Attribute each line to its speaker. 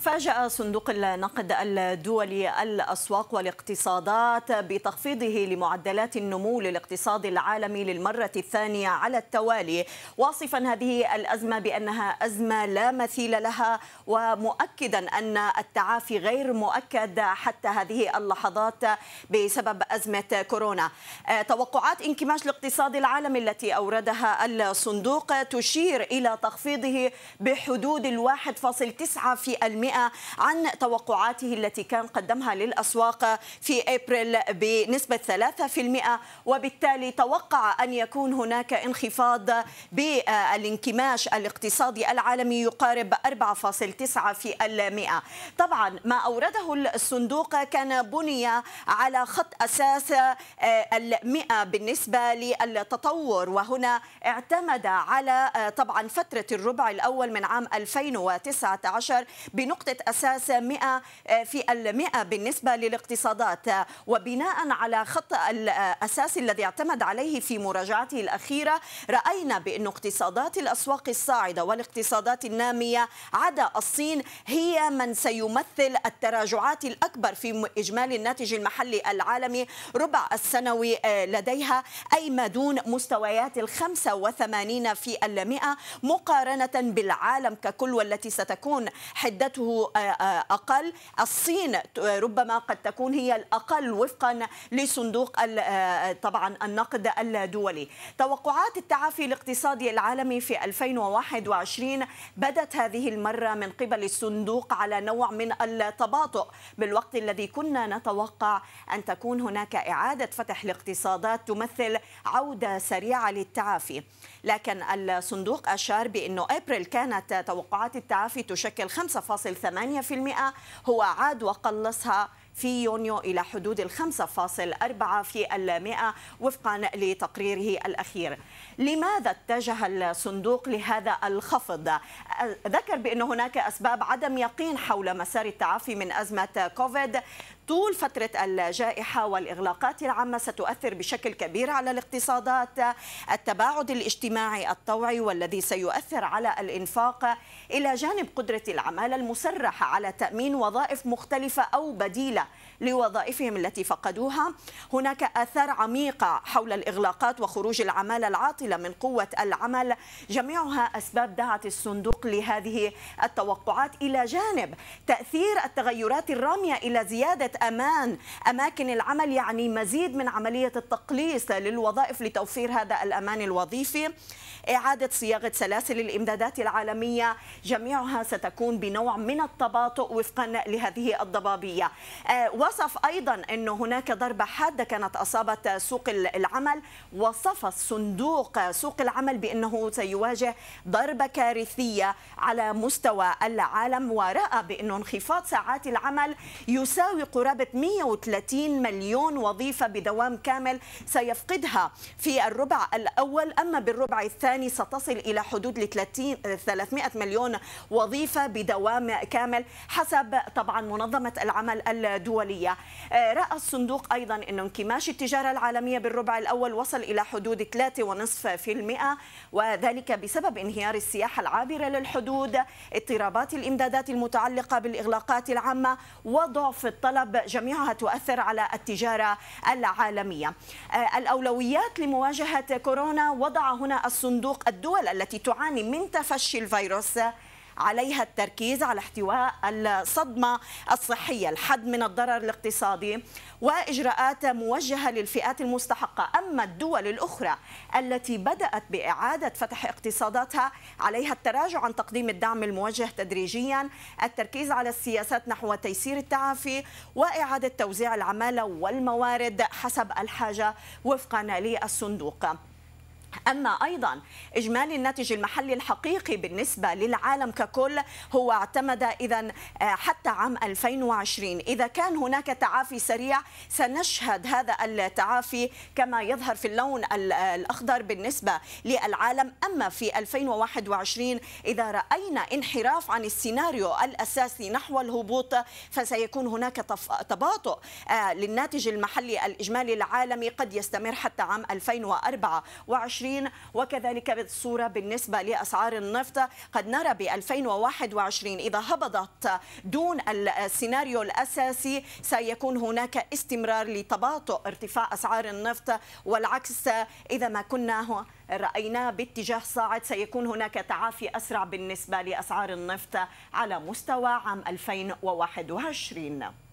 Speaker 1: فاجأ صندوق النقد الدولي الأسواق والاقتصادات بتخفيضه لمعدلات النمو للاقتصاد العالمي للمرة الثانية على التوالي واصفا هذه الأزمة بأنها أزمة لا مثيل لها ومؤكدا أن التعافي غير مؤكد حتى هذه اللحظات بسبب أزمة كورونا توقعات انكماش الاقتصاد العالمي التي أوردها الصندوق تشير إلى تخفيضه بحدود الواحد فاصل تسعة في المئة عن توقعاته التي كان قدمها للأسواق في أبريل بنسبة 3% وبالتالي توقع أن يكون هناك انخفاض بالانكماش الاقتصادي العالمي يقارب 4.9 في المئة طبعا ما أورده الصندوق كان بني على خط أساس المئة بالنسبة للتطور وهنا اعتمد على طبعا فترة الربع الأول من عام 2019 بنقطة نقطة أساس 100 آه، في المئة بالنسبة للاقتصادات وبناء على خط الأساس الذي اعتمد عليه في مراجعته الأخيرة رأينا بأن اقتصادات الأسواق الصاعدة والاقتصادات النامية عدا الصين هي من سيمثل التراجعات الأكبر في إجمالي الناتج المحلي العالمي ربع السنوي آه، لديها أي ما دون مستويات الخمسة وثمانين في المئة مقارنة بالعالم ككل والتي ستكون حدته آه، آه، أقل الصين ربما قد تكون هي الأقل وفقا لصندوق آه، طبعا النقد الدولي توقعات التعافي الاقتصادي العالمي في 2021 بدت هذه المرة من قبل الصندوق على نوع من التباطؤ بالوقت الذي كنا نتوقع أن تكون هناك إعادة فتح الاقتصادات تمثل عودة سريعة للتعافي لكن الصندوق أشار بأنه أبريل كانت توقعات التعافي تشكل 8% هو عاد وقلصها في يونيو إلى حدود ال 5.4 في المائة وفقا لتقريره الأخير لماذا اتجه الصندوق لهذا الخفض؟ ذكر بأن هناك أسباب عدم يقين حول مسار التعافي من أزمة كوفيد طول فترة الجائحة والإغلاقات العامة ستؤثر بشكل كبير على الاقتصادات التباعد الاجتماعي الطوعي والذي سيؤثر على الإنفاق إلى جانب قدرة العمالة المسرحة على تأمين وظائف مختلفة أو بديلة لوظائفهم التي فقدوها هناك آثار عميقة حول الإغلاقات وخروج العمالة العاطلة من قوة العمل جميعها أسباب دعت الصندوق لهذه التوقعات إلى جانب تأثير التغيرات الرامية إلى زيادة أمان أماكن العمل يعني مزيد من عملية التقليص للوظائف لتوفير هذا الأمان الوظيفي إعادة صياغة سلاسل الإمدادات العالمية جميعها ستكون بنوع من التباطؤ وفقا لهذه الضبابية آه، وصف أيضا أن هناك ضربة حادة كانت أصابت سوق العمل وصف الصندوق سوق العمل بأنه سيواجه ضربة كارثية على مستوى العالم ورأى بأن انخفاض ساعات العمل يساوي قرابة 130 مليون وظيفة بدوام كامل سيفقدها في الربع الأول أما بالربع الثاني ستصل إلى حدود 30 300 مليون وظيفة بدوام كامل حسب طبعا منظمة العمل دولية آه، رأى الصندوق أيضا أن انكماش التجارة العالمية بالربع الأول وصل إلى حدود 3.5% وذلك بسبب انهيار السياحة العابرة للحدود اضطرابات الإمدادات المتعلقة بالإغلاقات العامة وضعف الطلب جميعها تؤثر على التجارة العالمية آه، الأولويات لمواجهة كورونا وضع هنا الصندوق الدول التي تعاني من تفشي الفيروس عليها التركيز على احتواء الصدمة الصحية الحد من الضرر الاقتصادي وإجراءات موجهة للفئات المستحقة أما الدول الأخرى التي بدأت بإعادة فتح اقتصاداتها عليها التراجع عن تقديم الدعم الموجه تدريجيا التركيز على السياسات نحو تيسير التعافي وإعادة توزيع العمالة والموارد حسب الحاجة وفقا للصندوق أما أيضا إجمالي الناتج المحلي الحقيقي بالنسبة للعالم ككل هو اعتمد إذا آه، حتى عام 2020 إذا كان هناك تعافي سريع سنشهد هذا التعافي كما يظهر في اللون آه، الأخضر بالنسبة للعالم أما في 2021 إذا رأينا انحراف عن السيناريو الأساسي نحو الهبوط فسيكون هناك تباطؤ آه، للناتج المحلي الإجمالي العالمي قد يستمر حتى عام 2024 2020 وكذلك بالصورة بالنسبة لأسعار النفط قد نرى ب 2021 إذا هبطت دون السيناريو الأساسي سيكون هناك استمرار لتباطؤ ارتفاع أسعار النفط والعكس إذا ما كنا رأيناه باتجاه صاعد سيكون هناك تعافي أسرع بالنسبة لأسعار النفط على مستوى عام 2021